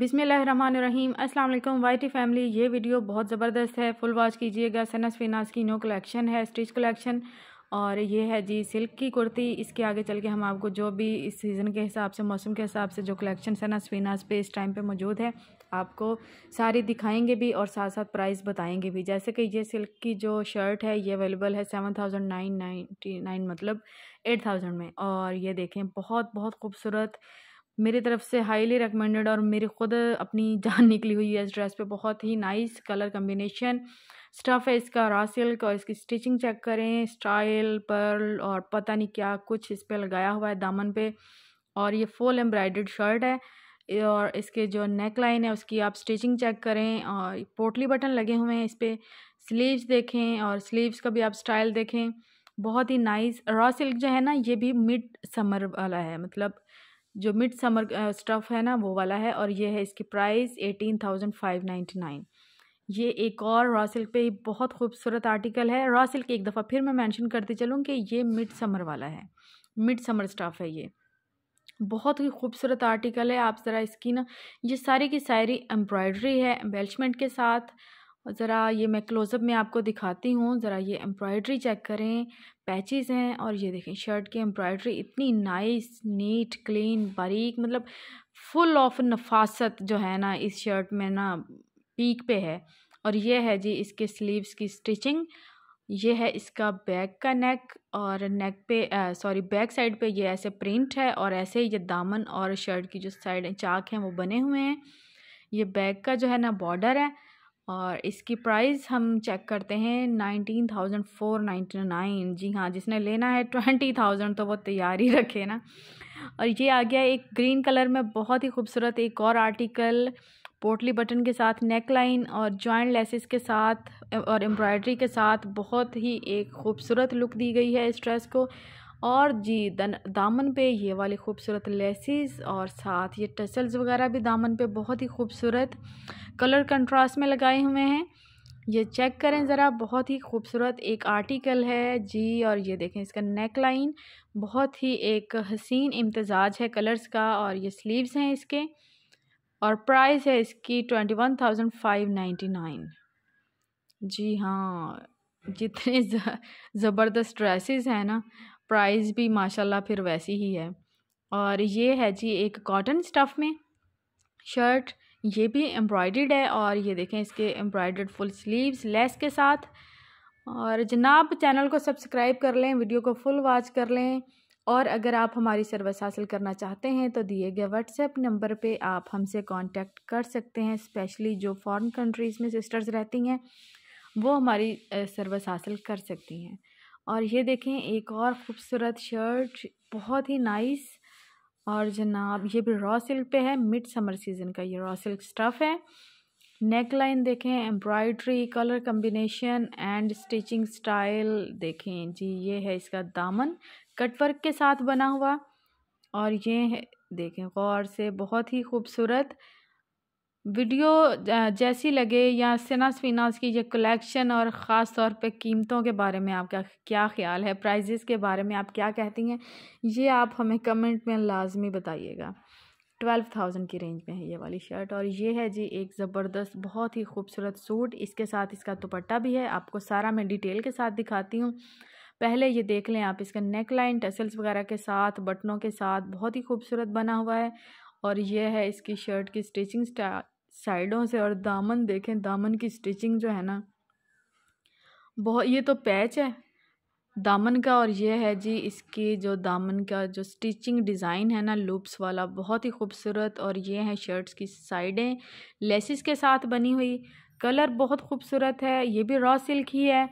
रहीम अस्सलाम Y T family ये video बहुत ज़बरदस्त है फुल वॉच कीजिएगा सनस फिनास की नो कलेक्शन है स्टिच कलेक्शन और ये है जी सिल्क की कुर्ती इसके आगे चल के हम आपको जो भी इस सीज़न के हिसाब से मौसम के हिसाब से जो कलेक्शन सनस फिनास पे इस टाइम पे मौजूद है आपको सारी दिखाएंगे भी और साथ साथ प्राइस बताएंगे भी जैसे कि ये सिल्क की जो शर्ट है ये अवेलेबल है seven thousand nine ninety nine मतलब एट थाउजेंड में और ये देखें बहुत बहुत खूबसूरत मेरी तरफ से हाईली रिकमेंडेड और मेरी खुद अपनी जान निकली हुई है इस ड्रेस पे बहुत ही नाइस कलर कम्बिनेशन स्टफ़ है इसका रॉ सिल्क और इसकी स्टिचिंग चेक करें स्टाइल पर्ल और पता नहीं क्या कुछ इस पर लगाया हुआ है दामन पे और ये फुल एम्ब्रॉयड शर्ट है और इसके जो नेक लाइन है उसकी आप स्टिचिंग चेक करें और पोटली बटन लगे हुए हैं इस पर स्लीव्स देखें और स्लीव्स का भी आप स्टाइल देखें बहुत ही नाइस रॉ सिल्क जो है ना ये भी मिड समर वाला है मतलब जो मिड समर स्टफ़ है ना वो वाला है और ये है इसकी price eighteen thousand five ninety nine ये एक और रॉ सिल्क पे बहुत खूबसूरत आर्टिकल है रॉ सिल्क एक दफ़ा फिर मैं मेंशन करते चलूँ कि ये मिड समर वाला है मिड समर स्टफ़ है ये बहुत ही खूबसूरत आर्टिकल है आप ज़रा इसकी ना ये सारी की सारी एम्ब्रॉयडरी है एम्बेल्चमेंट के साथ और ज़रा ये मैं क्लोज़अप में आपको दिखाती हूँ ज़रा ये एम्ब्रॉयड्री चेक करें पैचेस हैं और ये देखें शर्ट की एम्ब्रॉयड्री इतनी नाइस नीट क्लीन बारीक मतलब फुल ऑफ नफासत जो है ना इस शर्ट में ना पीक पे है और ये है जी इसके स्लीव्स की स्टिचिंग ये है इसका बैक का नेक और नेक पे सॉरी बैक साइड पे ये ऐसे प्रिंट है और ऐसे ये दामन और शर्ट की जो साइड चाक हैं वो बने हुए हैं ये बैक का जो है ना बॉर्डर है और इसकी प्राइस हम चेक करते हैं nineteen thousand four ninety nine जी हाँ जिसने लेना है ट्वेंटी थाउजेंड तो वो तैयारी रखे ना और ये आ गया एक ग्रीन कलर में बहुत ही खूबसूरत एक और आर्टिकल पोटली बटन के साथ नेक लाइन और जॉइंट लेसेस के साथ और एम्ब्रॉयडरी के साथ बहुत ही एक खूबसूरत लुक दी गई है इस ड्रेस को और जी दन दामन पे ये वाली खूबसूरत लेसिस और साथ ये टसल्स वगैरह भी दामन पे बहुत ही खूबसूरत कलर कंट्रास्ट में लगाए हुए हैं ये चेक करें ज़रा बहुत ही खूबसूरत एक आर्टिकल है जी और ये देखें इसका नेक लाइन बहुत ही एक हसीन इम्तजाज है कलर्स का और ये स्लीव्स हैं इसके और प्राइस है इसकी twenty one thousand five ninety nine जी हाँ जितने ज़बरदस्त ड्रेसेस हैं ना प्राइस भी माशाल्लाह फिर वैसी ही है और ये है जी एक कॉटन स्टफ़ में शर्ट ये भी एम्ब्रॉयड है और ये देखें इसके एम्ब्रॉयड फुल स्लीव्स लेस के साथ और जनाब चैनल को सब्सक्राइब कर लें वीडियो को फुल वॉच कर लें और अगर आप हमारी सर्विस हासिल करना चाहते हैं तो दिए गए व्हाट्सएप नंबर पे आप हमसे कांटेक्ट कर सकते हैं स्पेशली जो फॉरेन कंट्रीज़ में सिस्टर्स रहती हैं वो हमारी सर्विस हासिल कर सकती हैं और ये देखें एक और खूबसूरत शर्ट बहुत ही नाइस और जनाब ये भी रॉ सिल्क पे है मिड समर सीज़न का ये रॉ सिल्क स्टफ़ है नेक लाइन देखें embroidery colour combination and stitching style देखें जी ये है इसका दामन कटवर्क के साथ बना हुआ और ये है देखें गौर से बहुत ही खूबसूरत वीडियो जैसी लगे या सनास विनास की ये कलेक्शन और ख़ास तौर पे कीमतों के बारे में आपका क्या ख्याल है प्राइजेस के बारे में आप क्या कहती हैं ये आप हमें कमेंट में लाजमी बताइएगा ट्वेल्व थाउजेंड की रेंज में है ये वाली शर्ट और ये है जी एक ज़बरदस्त बहुत ही खूबसूरत सूट इसके साथ इसका दुपट्टा भी है आपको सारा मैं डिटेल के साथ दिखाती हूँ पहले ये देख लें आप इसका नेक लाइन टसल्स वगैरह के साथ बटनों के साथ बहुत ही खूबसूरत बना हुआ है और ये है इसकी शर्ट की स्टिचिंग साइडों से और दामन देखें दामन की स्टिचिंग जो है ना बहुत ये तो पैच है दामन का और ये है जी इसकी जो दामन का जो स्टिचिंग डिज़ाइन है ना लूप्स वाला बहुत ही खूबसूरत और ये है शर्ट्स की साइडें लेसिस के साथ बनी हुई कलर बहुत खूबसूरत है ये भी रॉ सिल्क ही है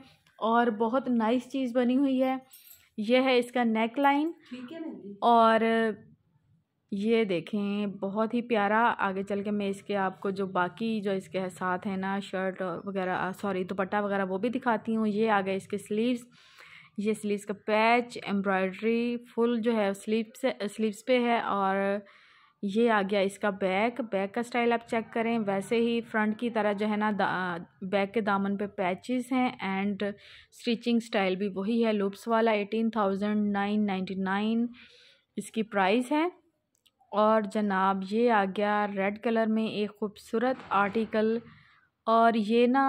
और बहुत नाइस चीज़ बनी हुई है यह है इसका नेक लाइन और ये देखें बहुत ही प्यारा आगे चल के मैं इसके आपको जो बाकी जो इसके साथ है ना शर्ट वगैरह सॉरी दुपट्टा वगैरह वो भी दिखाती हूँ ये आ गए इसके स्लीव्स ये स्लीव्स का पैच एम्ब्रॉयडरी फुल जो है स्लीव से स्लीव्स पे है और ये आ गया इसका बैक बैक का स्टाइल आप चेक करें वैसे ही फ्रंट की तरह जो है ना बैक के दामन पे पैचेस हैं एंड स्टिचिंग स्टाइल भी वही है लूप्स वाला eighteen thousand nine ninety nine इसकी प्राइस है और जनाब ये आ गया रेड कलर में एक खूबसूरत आर्टिकल और ये ना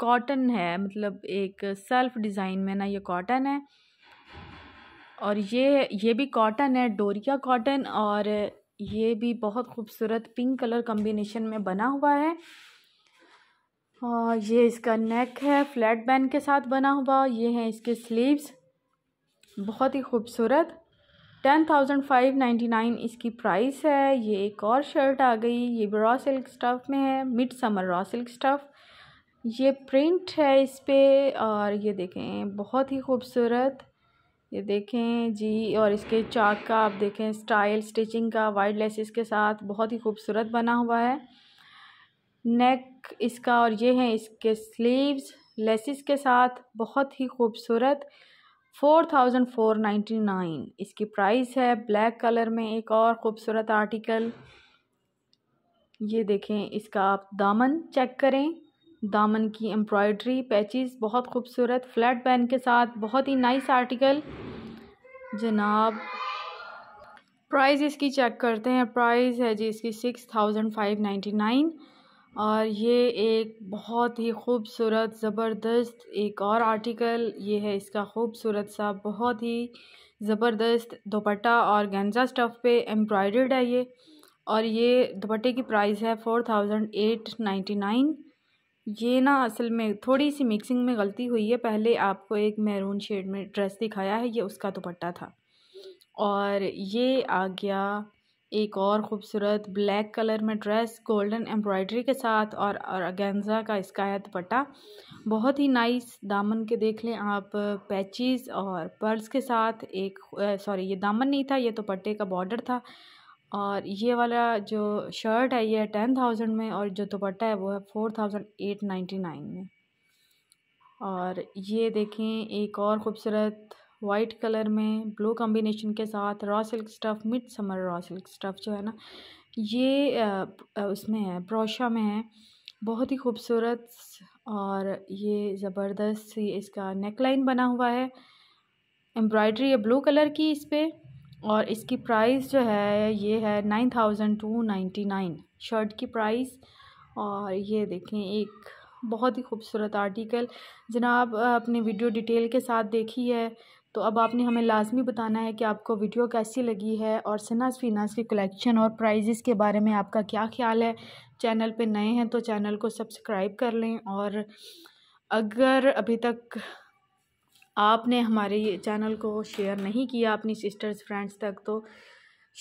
कॉटन है मतलब एक सेल्फ डिज़ाइन में ना ये कॉटन है और ये ये भी कॉटन है डोरिया कॉटन और ये भी बहुत खूबसूरत पिंक कलर कम्बिनेशन में बना हुआ है और ये इसका नेक है फ्लैट बैंड के साथ बना हुआ ये है इसके स्लीव्स बहुत ही खूबसूरत ten thousand five ninety nine इसकी प्राइस है ये एक और शर्ट आ गई ये भी रॉ सिल्क स्टफ़ में है mid summer raw silk stuff ये प्रिंट है इस पर और ये देखें बहुत ही खूबसूरत ये देखें जी और इसके चाक का आप देखें स्टाइल स्टिचिंग का वाइड लेसिस के साथ बहुत ही खूबसूरत बना हुआ है नेक इसका और ये है इसके स्लीव्स लेसिस के साथ बहुत ही खूबसूरत four thousand four ninety nine इसकी प्राइस है ब्लैक कलर में एक और ख़ूबसूरत आर्टिकल ये देखें इसका आप दामन चेक करें दामन की एम्ब्रॉयड्री पैचेस बहुत खूबसूरत फ्लैट बैन के साथ बहुत ही नाइस आर्टिकल जनाब प्राइस इसकी चेक करते हैं प्राइस है जी इसकी six thousand five ninety nine और ये एक बहुत ही खूबसूरत ज़बरदस्त एक और आर्टिकल ये है इसका खूबसूरत सा बहुत ही ज़बरदस्त दुपट्टा और गेंजा स्टफ़ पे एम्ब्रॉयड है ये और ये दुपट्टे की प्राइस है four thousand eight ninety nine ये ना असल में थोड़ी सी मिक्सिंग में गलती हुई है पहले आपको एक मैरून शेड में ड्रेस दिखाया है ये उसका दुपट्टा था और ये आ गया एक और खूबसूरत ब्लैक कलर में ड्रेस गोल्डन एम्ब्रॉयडरी के साथ और अगेंजा का इसका है दुपट्टा बहुत ही नाइस दामन के देख लें आप पैचेस और पर्ल्स के साथ एक सॉरी ये दामन नहीं था ये दुपट्टे पट्टे का बॉर्डर था और ये वाला जो शर्ट है ये टेन थाउजेंड में और जो दुपट्टा है वो है four thousand eight ninety nine में और ये देखें एक और ख़ूबसूरत वाइट कलर में ब्लू कॉम्बिनेशन के साथ raw silk stuff mid summer raw silk stuff जो है ना ये उसमें है ब्रोशा में है बहुत ही खूबसूरत और ये ज़बरदस्त इसका नेक लाइन बना हुआ है एम्ब्रॉयडरी है ब्लू कलर की इस पर और इसकी प्राइस जो है ये है nine thousand two ninety nine shirt की प्राइस और ये देखें एक बहुत ही खूबसूरत आर्टिकल जनाब अपने वीडियो डिटेल के साथ देखी है तो अब आपने हमें लाजमी बताना है कि आपको वीडियो कैसी लगी है और सनास फिनास की कलेक्शन और प्राइजेस के बारे में आपका क्या ख्याल है चैनल पे नए हैं तो चैनल को सब्सक्राइब कर लें और अगर अभी तक आपने हमारे चैनल को शेयर नहीं किया अपनी सिस्टर्स फ्रेंड्स तक तो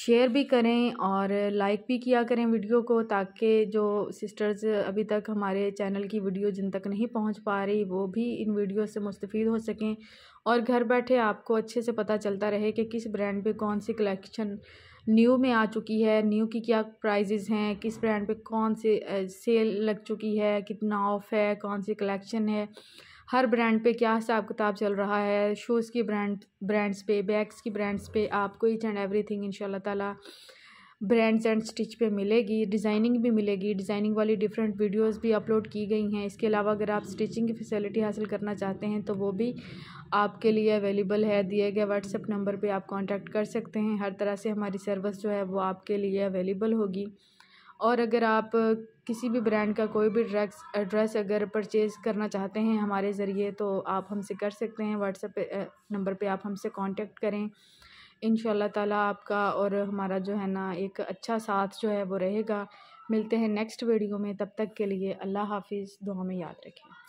शेयर भी करें और लाइक भी किया करें वीडियो को ताकि जो सिस्टर्स अभी तक हमारे चैनल की वीडियो जिन तक नहीं पहुंच पा रही वो भी इन वीडियो से मुस्तफ़ हो सकें और घर बैठे आपको अच्छे से पता चलता रहे कि किस ब्रांड पे कौन सी कलेक्शन न्यू में आ चुकी है न्यू की क्या प्राइजेज़ हैं किस ब्रांड पे कौन से सेल लग चुकी है कितना ऑफ़ है कौन सी कलेक्शन है हर ब्रांड पे क्या हिसाब किताब चल रहा है शूज़ की ब्रांड ब्रांड्स पे बैग्स की ब्रांड्स पे आपको ईच एंड एवरीथिंग इंशाल्लाह ताला ब्रांड्स एंड स्टिच पे मिलेगी डिज़ाइनिंग भी मिलेगी डिज़ाइनिंग वाली डिफरेंट वीडियोस भी अपलोड की गई हैं इसके अलावा अगर आप स्टिचिंग की फैसिलिटी हासिल करना चाहते हैं तो वो भी आपके लिए अवेलेबल है दिए गए व्हाट्सएप नंबर पे आप कांटेक्ट कर सकते हैं हर तरह से हमारी सर्विस जो है वो आपके लिए अवेलेबल होगी और अगर आप किसी भी ब्रांड का कोई भी ड्रेस ड्रेस अगर परचेज़ करना चाहते हैं हमारे ज़रिए तो आप हमसे कर सकते हैं व्हाट्सएप नंबर पे आप हमसे कांटेक्ट करें इन ताला आपका और हमारा जो है ना एक अच्छा साथ जो है वो रहेगा मिलते हैं नेक्स्ट वीडियो में तब तक के लिए अल्लाह हाफिज़ दो हमें याद रखें